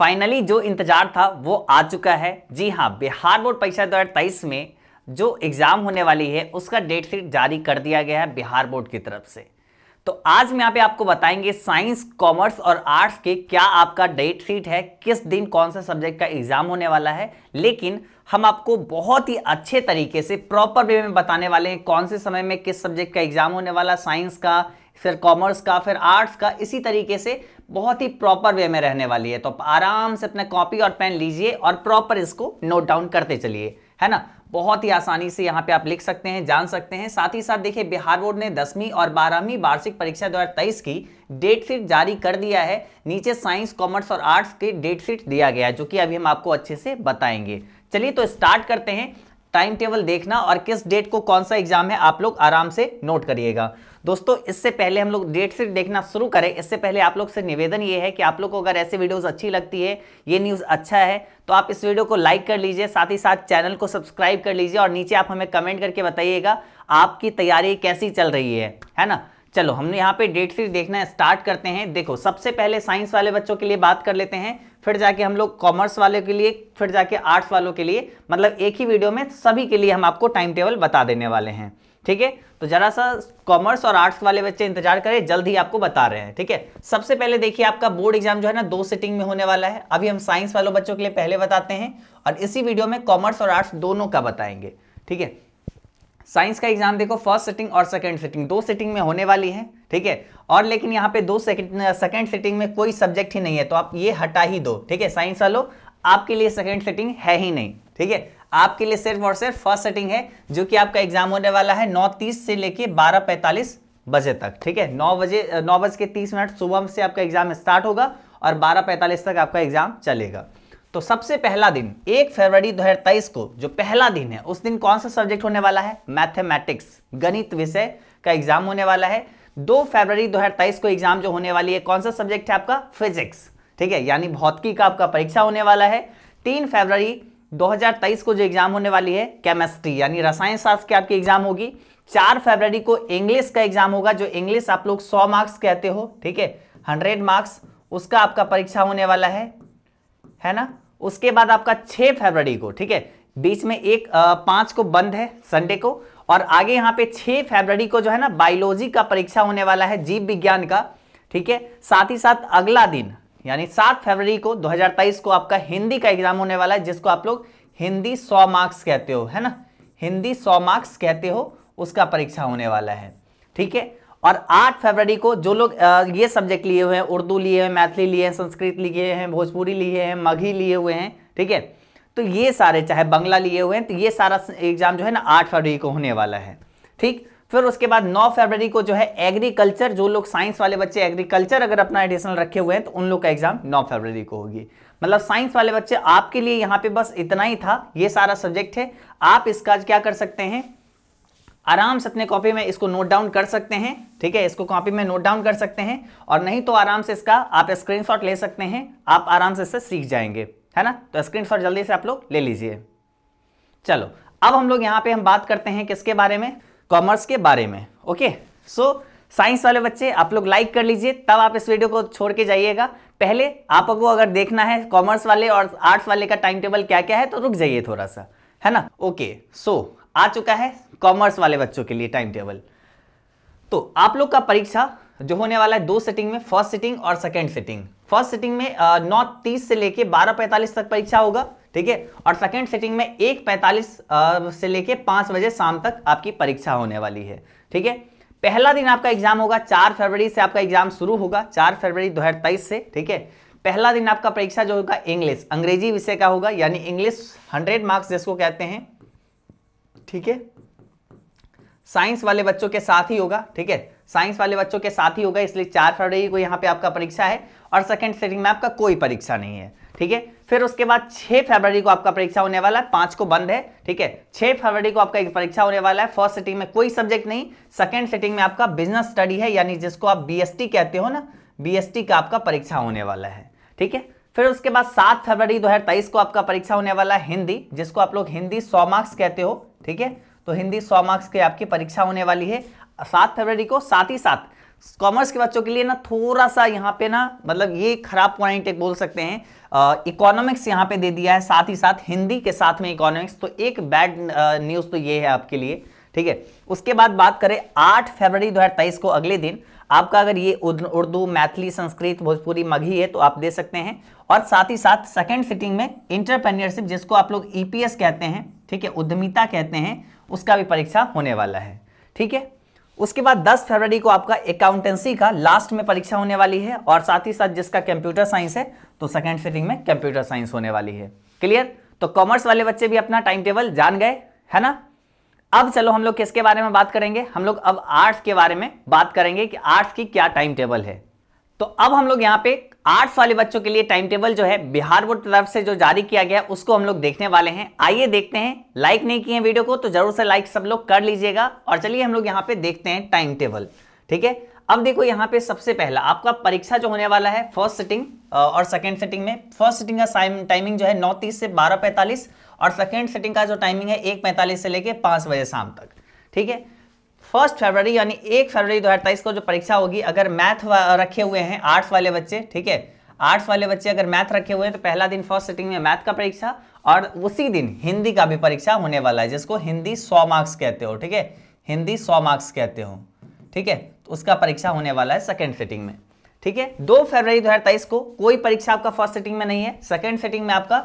finally जो इंतजार था वो आ चुका है जी हाँ बिहार बोर्ड परीक्षा दो हज़ार में जो एग्ज़ाम होने वाली है उसका डेट शीट जारी कर दिया गया है बिहार बोर्ड की तरफ से तो आज मैं यहाँ पे आपको बताएंगे साइंस कॉमर्स और आर्ट्स के क्या आपका डेट शीट है किस दिन कौन सा सब्जेक्ट का एग्ज़ाम होने वाला है लेकिन हम आपको बहुत ही अच्छे तरीके से प्रॉपर वे में बताने वाले हैं कौन से समय में किस सब्जेक्ट का एग्ज़ाम होने वाला साइंस का फिर कॉमर्स का फिर आर्ट्स का इसी तरीके से बहुत ही प्रॉपर वे में रहने वाली है तो आप आराम से अपना कॉपी और पेन लीजिए और प्रॉपर इसको नोट डाउन करते चलिए है ना बहुत ही आसानी से यहाँ पे आप लिख सकते हैं जान सकते हैं साथ ही साथ देखिए बिहार बोर्ड ने दसवीं और बारहवीं वार्षिक परीक्षा दो की डेट शीट जारी कर दिया है नीचे साइंस कॉमर्स और आर्ट्स की डेट शीट दिया गया है जो कि अभी हम आपको अच्छे से बताएंगे चलिए तो स्टार्ट करते हैं टाइम टेबल देखना और किस डेट को कौन सा एग्जाम है आप लोग आराम से नोट करिएगा दोस्तों इससे पहले हम लोग डेट से देखना शुरू करें इससे पहले आप लोग से निवेदन ये है कि आप लोग को अगर ऐसे वीडियोस अच्छी लगती है ये न्यूज़ अच्छा है तो आप इस वीडियो को लाइक कर लीजिए साथ ही साथ चैनल को सब्सक्राइब कर लीजिए और नीचे आप हमें कमेंट करके बताइएगा आपकी तैयारी कैसी चल रही है है ना चलो हमने यहाँ पे डेट फिर देखना स्टार्ट करते हैं देखो सबसे पहले साइंस वाले बच्चों के लिए बात कर लेते हैं फिर जाके हम लोग कॉमर्स वालों के लिए फिर जाके आर्ट्स वालों के लिए मतलब एक ही वीडियो में सभी के लिए हम आपको टाइम टेबल बता देने वाले हैं ठीक है तो जरा सा कॉमर्स और आर्ट्स वाले बच्चे इंतजार करें जल्द ही आपको बता रहे हैं ठीक है सबसे पहले देखिए आपका बोर्ड एग्जाम जो है ना दो सिटिंग में होने वाला है अभी हम साइंस वालों बच्चों के लिए पहले बताते हैं और इसी वीडियो में कॉमर्स और आर्ट्स दोनों का बताएंगे ठीक है साइंस का एग्जाम देखो फर्स्ट सेटिंग और सेकंड सेटिंग दो सेटिंग में होने वाली है ठीक है और लेकिन यहाँ पे दो सेकंड सेकंड सेटिंग में कोई सब्जेक्ट ही नहीं है तो आप ये हटा ही दो ठीक है साइंस वालों आपके लिए सेकंड सेटिंग है ही नहीं ठीक है आपके लिए सिर्फ और सिर्फ फर्स्ट सेटिंग है जो कि आपका एग्जाम होने वाला है नौ तीस से लेके बारह पैंतालीस बजे तक ठीक है नौ बजे नौ बज के तीस मिनट सुबह से आपका एग्जाम स्टार्ट होगा और बारह पैंतालीस तक आपका एग्जाम चलेगा तो सबसे पहला दिन एक फरवरी 2023 को जो पहला दिन है उस दिन कौन सा सब्जेक्ट होने वाला है मैथमेटिक्स गणित विषय का एग्जाम होने वाला है दो फरवरी 2023 को एग्जाम जो होने वाली है कौन सा सब्जेक्ट है आपका फिजिक्स ठीक है यानी भौतिकी का आपका परीक्षा होने वाला है तीन फरवरी 2023 को जो एग्जाम होने वाली है केमिस्ट्री यानी रसायन शास्त्र की आपकी एग्जाम होगी चार फरवरी को इंग्लिश का एग्जाम होगा जो इंग्लिश आप लोग सौ मार्क्स कहते हो ठीक है हंड्रेड मार्क्स उसका आपका परीक्षा होने वाला है है ना उसके बाद आपका 6 फरवरी को ठीक है बीच में एक पांच को बंद है संडे को और आगे यहां पे 6 फरवरी को जो है ना बायोलॉजी का परीक्षा होने वाला है जीव विज्ञान का ठीक है साथ ही साथ अगला दिन यानी 7 फरवरी को 2023 को आपका हिंदी का एग्जाम होने वाला है जिसको आप लोग हिंदी सौ मार्क्स कहते हो है ना हिंदी सौ मार्क्स कहते हो उसका परीक्षा होने वाला है ठीक है और 8 फरवरी को जो लोग ये सब्जेक्ट लिए हुए हैं उर्दू लिए हैं मैथिली लिए हैं संस्कृत लिए हैं भोजपुरी लिए हैं मघी लिए हुए हैं ठीक है तो ये सारे चाहे बंगला लिए हुए हैं तो ये सारा एग्जाम जो है ना आठ फरवरी को होने वाला है ठीक फिर उसके बाद 9 फरवरी को जो है एग्रीकल्चर जो लोग साइंस वाले बच्चे एग्रीकल्चर अगर अपना एडिशनल रखे हुए हैं तो उन लोग का एग्जाम 9 फरवरी को होगी मतलब साइंस वाले बच्चे आपके लिए यहाँ पे बस इतना ही था ये सारा सब्जेक्ट है आप इसका क्या कर सकते हैं आराम से अपने कॉपी में इसको नोट डाउन कर सकते हैं ठीक है इसको कॉपी में नोट डाउन कर सकते हैं और नहीं तो आराम से इसका आप स्क्रीनशॉट ले सकते हैं आप आराम से इससे सीख जाएंगे है ना तो स्क्रीनशॉट जल्दी से आप लोग ले लीजिए चलो अब हम लोग यहाँ पे हम बात करते हैं किसके बारे में कॉमर्स के बारे में ओके सो साइंस वाले बच्चे आप लोग लाइक कर लीजिए तब आप इस वीडियो को छोड़ के जाइएगा पहले आपको अगर देखना है कॉमर्स वाले और आर्ट्स वाले का टाइम टेबल क्या क्या है तो रुक जाइए थोड़ा सा है ना ओके सो आ चुका है कॉमर्स वाले बच्चों के लिए टाइम टेबल तो आप लोग का परीक्षा जो होने वाला है दो सेटिंग में फर्स्ट सेटिंग और सेकेंड सेटिंग फर्स्ट सेटिंग में नौ तीस से लेके बारह पैंतालीस तक परीक्षा होगा ठीक है और सेकेंड सेटिंग में एक पैंतालीस से लेके पांच बजे शाम तक आपकी परीक्षा होने वाली है ठीक है पहला दिन आपका एग्जाम होगा चार फरवरी से आपका एग्जाम शुरू होगा चार फरवरी दो से ठीक है पहला दिन आपका परीक्षा जो होगा इंग्लिश अंग्रेजी विषय का होगा यानी इंग्लिश हंड्रेड मार्क्स जिसको कहते हैं ठीक है साइंस वाले बच्चों के साथ ही होगा ठीक है साइंस वाले बच्चों के साथ ही होगा इसलिए चार फरवरी को यहाँ पे आपका परीक्षा है और सेकंड सेटिंग में आपका कोई परीक्षा नहीं है ठीक है फिर उसके बाद छह फरवरी को आपका परीक्षा होने वाला है पांच को बंद है ठीक है छह फरवरी को आपका एक परीक्षा होने वाला है फर्स्ट सेटिंग में कोई सब्जेक्ट नहीं सेकेंड सेटिंग में आपका बिजनेस स्टडी है यानी जिसको आप बीएसटी कहते हो ना बी का आपका परीक्षा होने वाला है ठीक है फिर उसके बाद सात फरवरी दो को आपका परीक्षा होने वाला है हिंदी जिसको आप लोग हिंदी सौ मार्क्स कहते हो ठीक है तो हिंदी सौ मार्क्स की आपकी परीक्षा होने वाली है सात फरवरी को साथ ही साथ कॉमर्स के बच्चों के लिए ना थोड़ा सा यहाँ पे ना मतलब ये खराब पॉइंट एक बोल सकते हैं इकोनॉमिक्स यहाँ पे दे दिया है साथ ही साथ हिंदी के साथ में इकोनॉमिक्स तो एक बैड न्यूज़ तो ये है आपके लिए ठीक है उसके बाद बात करें आठ फरवरी दो को अगले दिन आपका अगर ये उर्दू मैथिली संस्कृत भोजपुरी मघी है तो आप दे सकते हैं और साथ ही साथ सेकेंड सिटिंग में इंटरप्रेन्यरशिप जिसको आप लोग ईपीएस e कहते हैं ठीक है उद्यमिता कहते हैं उसका भी परीक्षा होने वाला है ठीक है उसके बाद 10 फरवरी को आपका अकाउंटेंसी का लास्ट में परीक्षा होने वाली है और साथ ही साथ जिसका कंप्यूटर साइंस है तो सेकेंड सिटिंग में कंप्यूटर साइंस होने वाली है क्लियर तो कॉमर्स वाले बच्चे भी अपना टाइम टेबल जान गए है ना अब चलो हम लोग किसके बारे में बात करेंगे हम लोग अब आर्ट्स के बारे में बात करेंगे कि आर्ट्स की क्या टाइम टेबल है तो अब हम लोग यहाँ पे आर्ट्स वाले बच्चों के लिए टाइम टेबल जो है बिहार बोर्ड तरफ से जो जारी किया गया उसको हम लोग देखने वाले हैं आइए देखते हैं लाइक नहीं किए वीडियो को तो जरूर से लाइक सब लोग कर लीजिएगा और चलिए हम लोग यहाँ पे देखते हैं टाइम टेबल ठीक है अब देखो यहाँ पे सबसे पहला आपका परीक्षा जो होने वाला है फर्स्ट सिटिंग और सेकेंड सिटिंग में फर्स्ट सिटिंग का टाइमिंग जो है नौ तीस से बारह पैंतालीस और सेकेंड सिटिंग का जो टाइमिंग है एक पैंतालीस से लेकर पाँच बजे शाम तक ठीक है फर्स्ट फरवरी यानी एक फरवरी दो को जो परीक्षा होगी अगर मैथ रखे हुए हैं आर्ट्स वाले बच्चे ठीक है आर्ट्स वाले बच्चे अगर मैथ रखे हुए हैं तो पहला दिन फर्स्ट सिटिंग में मैथ का परीक्षा और उसी दिन हिंदी का भी परीक्षा होने वाला है जिसको हिंदी सौ मार्क्स कहते हो ठीक है हिंदी सौ मार्क्स कहते हो ठीक है तो उसका परीक्षा होने वाला है सेकेंड सिटिंग में ठीक है दो फरवरी 2023 को कोई परीक्षा आपका फर्स्ट सेटिंग में नहीं है सेकेंड सेटिंग में आपका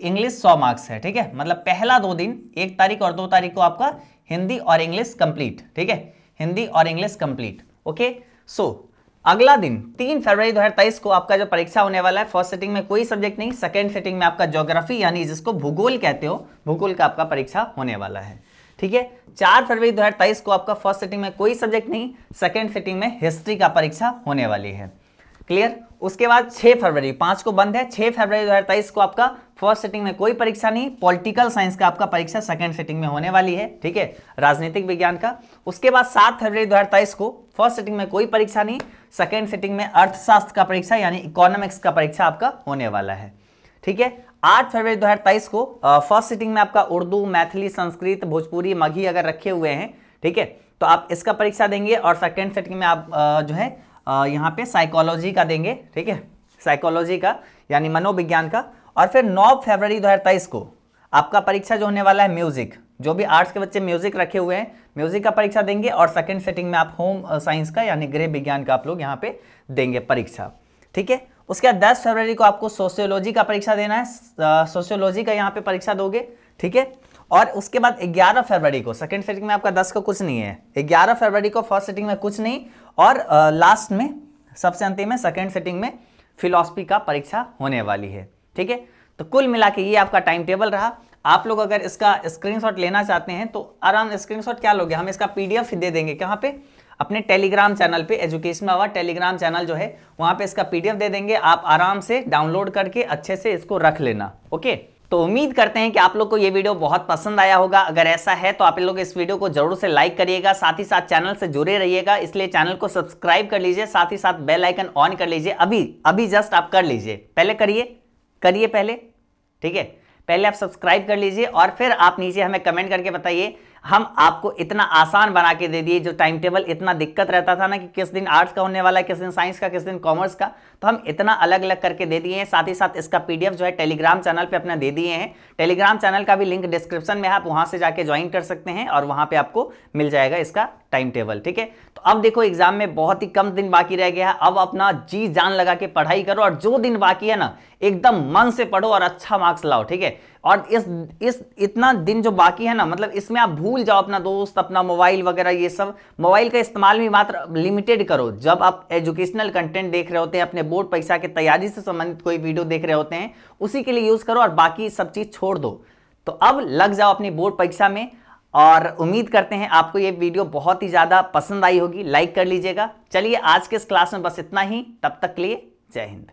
इंग्लिश 100 मार्क्स है ठीक है मतलब पहला दो दिन एक तारीख और दो तारीख को आपका हिंदी और इंग्लिश कंप्लीट ठीक है हिंदी और इंग्लिश कंप्लीट ओके सो अगला दिन तीन फरवरी 2023 को आपका जो परीक्षा होने वाला है फर्स्ट सेटिंग में कोई सब्जेक्ट नहीं सेकेंड सेटिंग में आपका ज्योग्राफी यानी जिसको भूगोल कहते हो भूगोल का आपका परीक्षा होने वाला है ठीक है चार फरवरी 2023 को आपका फर्स्ट सेटिंग में कोई सब्जेक्ट नहीं सेकेंड सेटिंग में हिस्ट्री का परीक्षा होने वाली है क्लियर उसके बाद 6 फरवरी पांच को बंद है 6 फरवरी 2023 को आपका फर्स्ट सेटिंग में कोई परीक्षा नहीं पॉलिटिकल साइंस का आपका परीक्षा सेकंड सेटिंग में होने वाली है ठीक है राजनीतिक विज्ञान का उसके बाद 7 फरवरी 2023 को फर्स्ट सेटिंग में कोई परीक्षा नहीं सेकंड सेटिंग में अर्थशास्त्र का परीक्षा यानी इकोनॉमिक्स का परीक्षा आपका होने वाला है ठीक है आठ फरवरी 2023 को फर्स्ट सिटिंग में आपका उर्दू मैथिली संस्कृत भोजपुरी मघी अगर रखे हुए हैं ठीक है तो आप इसका परीक्षा देंगे और सेकेंड सेटिंग में आप जो है यहाँ पे साइकोलॉजी का देंगे ठीक है साइकोलॉजी का यानी मनोविज्ञान का और फिर 9 फरवरी 2023 को आपका परीक्षा जो होने वाला है म्यूजिक जो भी आर्ट्स के बच्चे म्यूजिक रखे हुए हैं म्यूजिक का परीक्षा देंगे और सेकेंड सेटिंग में आप होम साइंस का यानी गृह विज्ञान का आप लोग यहाँ पे देंगे परीक्षा ठीक है उसके बाद दस फरवरी को आपको सोशियोलॉजी का परीक्षा देना है सोशियोलॉजी का यहाँ पे परीक्षा दोगे ठीक है और उसके बाद 11 फरवरी को सेकंड सेटिंग में आपका 10 का कुछ नहीं है 11 फरवरी को फर्स्ट सेटिंग में कुछ नहीं और आ, लास्ट में सबसे अंतिम में सेकंड सेटिंग में फिलॉसफी का परीक्षा होने वाली है ठीक है तो कुल मिला के ये आपका टाइम टेबल रहा आप लोग अगर इसका स्क्रीनशॉट लेना चाहते हैं तो आराम स्क्रीनशॉट क्या लोगे हम इसका पीडीएफ दे देंगे कहाँ पे अपने टेलीग्राम चैनल पे एजुकेशन बाबा टेलीग्राम चैनल जो है वहां पे इसका पीडीएफ दे देंगे आप आराम से डाउनलोड करके अच्छे से इसको रख लेना ओके तो उम्मीद करते हैं कि आप लोग को ये वीडियो बहुत पसंद आया होगा अगर ऐसा है तो आप लोग इस वीडियो को जरूर से लाइक करिएगा साथ ही साथ चैनल से जुड़े रहिएगा इसलिए चैनल को सब्सक्राइब कर लीजिए साथ ही साथ बेल आइकन ऑन कर लीजिए अभी अभी जस्ट आप कर लीजिए पहले करिए करिए पहले ठीक है पहले आप सब्सक्राइब कर लीजिए और फिर आप नीचे हमें कमेंट करके बताइए हम आपको इतना आसान बना के दे दिए जो टाइम टेबल इतना दिक्कत रहता था ना कि किस दिन आर्ट्स का होने वाला है किस दिन साइंस का किस दिन कॉमर्स का तो हम इतना अलग अलग करके दे दिए हैं साथ ही साथ इसका पीडीएफ जो है टेलीग्राम चैनल पे अपना दे दिए हैं टेलीग्राम चैनल का भी लिंक डिस्क्रिप्शन में आप वहाँ से जाके ज्वाइन कर सकते हैं और वहाँ पर आपको मिल जाएगा इसका टाइम टेबल ठीक है तो अब देखो एग्जाम में बहुत ही कम दिन बाकी रह गया है अब अपना जी जान लगा के पढ़ाई करो और जो दिन बाकी है ना एकदम मन से पढ़ो और अच्छा मार्क्स लाओ ठीक है और इस इस इतना दिन जो बाकी है ना मतलब इसमें आप भूल जाओ अपना दोस्त अपना मोबाइल वगैरह ये सब मोबाइल का इस्तेमाल भी मात्र लिमिटेड करो जब आप एजुकेशनल कंटेंट देख रहे होते हैं अपने बोर्ड परीक्षा की तैयारी से संबंधित कोई वीडियो देख रहे होते हैं उसी के लिए यूज़ करो और बाकी सब चीज़ छोड़ दो तो अब लग जाओ अपनी बोर्ड परीक्षा में और उम्मीद करते हैं आपको ये वीडियो बहुत ही ज़्यादा पसंद आई होगी लाइक कर लीजिएगा चलिए आज के इस क्लास में बस इतना ही तब तक के लिए जय हिंद